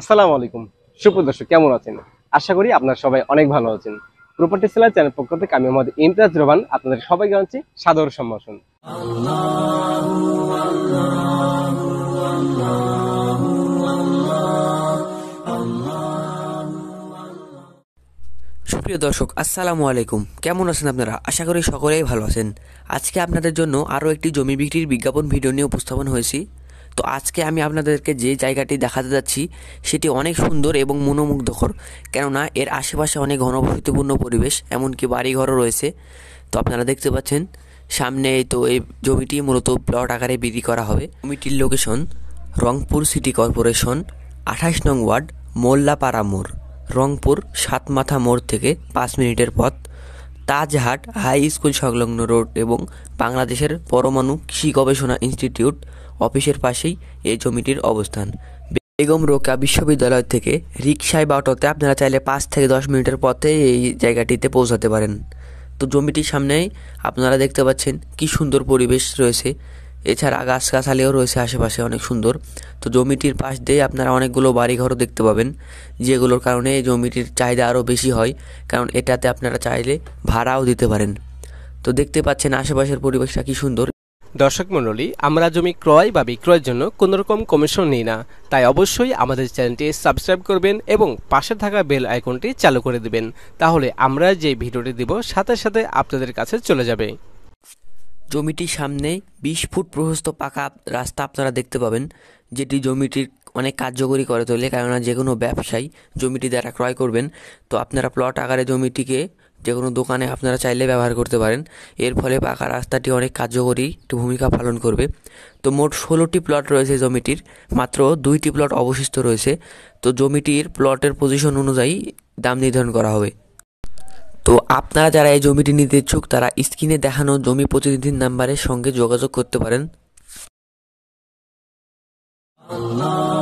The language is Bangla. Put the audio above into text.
আসসালামু আলাইকুম সুপ্রদর্শক কেমন আছেন আশা করি আপনারা সবাই অনেক ভালো আছেন প্রপার্টি সেলার চ্যানেল পক্ষ থেকে আমি আমাদের ইমতাজ রহমান আপনাদের সবাইকে জানাচ্ছি সাদর সম্ভাষণ সুপ্রিয় দর্শক আসসালামু আলাইকুম কেমন আছেন আপনারা আশা করি সকলেই ভালো আছেন আজকে আপনাদের জন্য আরও একটি জমি বিক্রির বিজ্ঞাপন ভিডিও নিয়ে উপস্থাপন হয়েছি তো আজকে আমি আপনাদেরকে যে জায়গাটি দেখাতে যাচ্ছি সেটি অনেক সুন্দর এবং মনোমুগ্ধকর কেননা এর আশেপাশে অনেক ঘনবসতিপূর্ণ পরিবেশ এমনকি বাড়িঘরও রয়েছে তো আপনারা দেখতে পাচ্ছেন সামনে তো এই জমিটি মূলত প্লট আকারে বিক্রি করা হবে জমিটির লোকেশন রংপুর সিটি কর্পোরেশন আঠাশ নং ওয়ার্ড মোল্লাপাড়া মোড় রংপুর সাতমাথা মোড় থেকে পাঁচ মিনিটের পথ তাজহাট হাই স্কুল সংলগ্ন রোড এবং বাংলাদেশের পরমাণু কৃষি গবেষণা ইনস্টিটিউট অফিসের পাশেই এই জমিটির অবস্থান বেগম রোকা বিশ্ববিদ্যালয় থেকে রিক্সায় বা অটোতে আপনারা চাইলে পাঁচ থেকে দশ মিনিটের পথে এই জায়গাটিতে পৌঁছাতে পারেন তো জমিটির সামনেই আপনারা দেখতে পাচ্ছেন কি সুন্দর পরিবেশ রয়েছে এছাড়া গাছগাছালিও রয়েছে আশেপাশে অনেক সুন্দর তো জমিটির পাশ দিয়ে আপনারা অনেকগুলো বাড়িঘরও দেখতে পাবেন যেগুলোর কারণে এই জমিটির চাহিদা আরও বেশি হয় কারণ এটাতে আপনারা চাইলে ভাড়াও দিতে পারেন তো দেখতে পাচ্ছেন আশেপাশের পরিবেশটা কি সুন্দর দর্শক মণ্ডলী আমরা জমি ক্রয় বা বিক্রয়ের জন্য কোনো রকম কমিশন নিই না তাই অবশ্যই আমাদের চ্যানেলটি সাবস্ক্রাইব করবেন এবং পাশে থাকা বেল আইকনটি চালু করে দেবেন তাহলে আমরা যে ভিডিওটি দিব সাথে সাথে আপনাদের কাছে চলে যাবে জমিটির সামনে বিশ ফুট প্রশস্ত পাকা রাস্তা আপনারা দেখতে পাবেন যেটি জমিটির অনেক কার্যকরী করে তোলে কেননা যে কোনো ব্যবসায়ী জমিটি দ্বারা ক্রয় করবেন তো আপনারা প্লট আকারে জমিটিকে যে কোনো দোকানে আপনারা চাইলে ব্যবহার করতে পারেন এর ফলে পাকা রাস্তাটি অনেক কার্যকরী একটি ভূমিকা পালন করবে তো মোট ষোলোটি প্লট রয়েছে জমিটির মাত্র দুইটি প্লট অবশিষ্ট রয়েছে তো জমিটির প্লটের পজিশন অনুযায়ী দাম নির্ধারণ করা হবে তো আপনারা যারা এই জমিটি নিতে ইচ্ছুক তারা স্ক্রিনে দেখানো জমি প্রতিনিধির নাম্বারের সঙ্গে যোগাযোগ করতে পারেন